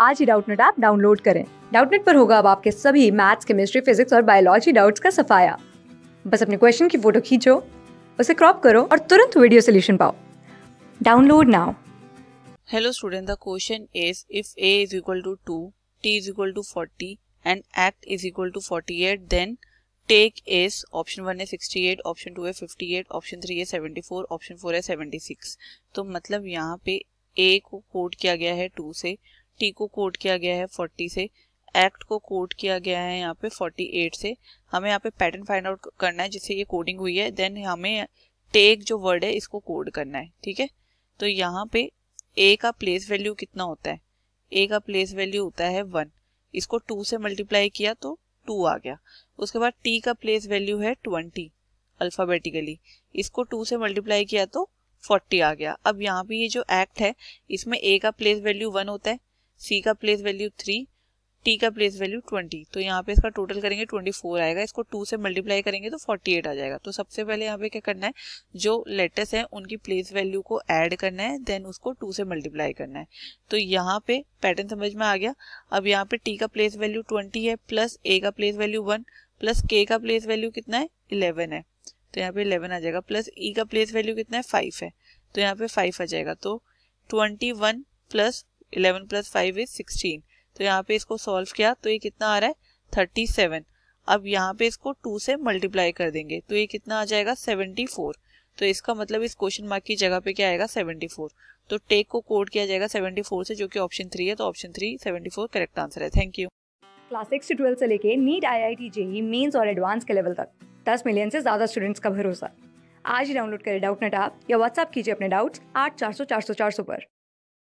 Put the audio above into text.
आज ही Doubtnut app download करें डाउटनेट पर होगा अब आपके सभी मैथ्स केमिस्ट्री फिजिक्स और बायोलॉजी डाउट्स का सफाया बस अपने क्वेश्चन की फोटो खींचो उसे क्रॉप करो और तुरंत वीडियो सोल्यूशन पाओ download now hello student the question is if A is equal to two T is equal to forty and X is equal to forty eight then take is option one है sixty eight option two है fifty eight option three है seventy four option four है seventy six तो मतलब यहाँ पे ए को code किया गया है टू से टी को कोड किया गया है 40 से एक्ट को कोड किया गया है यहाँ पे 48 से हमें यहाँ पे पैटर्न फाइंड आउट करना है जिससे ये कोडिंग हुई है देन हमें टेक जो वर्ड है इसको कोड करना है ठीक है तो यहाँ पे ए का प्लेस वैल्यू कितना होता है ए का प्लेस वैल्यू होता है वन इसको टू से मल्टीप्लाई किया तो टू आ गया उसके बाद टी का प्लेस वैल्यू है ट्वेंटी अल्फाबेटिकली इसको टू से मल्टीप्लाई किया तो फोर्टी आ गया अब यहाँ पे ये जो एक्ट है इसमें ए का प्लेस वैल्यू वन होता है सी का प्लेस वैल्यू थ्री टी का प्लेस वैल्यू ट्वेंटी तो यहाँ पे इसका टोटल करेंगे ट्वेंटी फोर आएगा इसको टू से मल्टीप्लाई करेंगे तो फोर्टी एट आ जाएगा तो सबसे पहले यहाँ पे क्या करना है जो लेटेस्ट है उनकी प्लेस वैल्यू को ऐड करना है देन उसको टू से मल्टीप्लाई करना है तो यहाँ पे पैटर्न समझ में आ गया अब यहाँ पे टी का प्लेस वैल्यू ट्वेंटी है प्लस ए का प्लेस वैल्यू वन प्लस के का प्लेस वैल्यू कितना है इलेवन है तो यहाँ पे इलेवन आ जाएगा प्लस ई e का प्लेस वैल्यू कितना है फाइव है तो यहाँ पे फाइव आ जाएगा तो twenty one plus eleven plus five is sixteen तो यहाँ पे इसको सॉल्व किया तो ये कितना आ रहा है थर्टी सेवन अब यहाँ पे इसको टू से मल्टीप्लाई कर देंगे तो ये कितना आ जाएगा सेवेंटी फोर तो इसका मतलब इस क्वेश्चन मार्क की जगह पे क्या आएगा सेवेंटी फोर तो टेक को कोड किया जाएगा सेवेंटी फोर से जो कि ऑप्शन थ्री है तो option three seventy four correct answer है थैंक यू क्लास सिक्स से ट्वेल्थ से लेके NEET I I T JEE mains और एडवांस के लेवल तक दस मिलियन से ज्यादा स्टूडेंट्स का भरोसा आज ही डाउनलोड करें डाउट नेट आप या व्हाट्सअप कीजिए अपने डाउट्स आठ चार सौ चार सौ चार सौ पर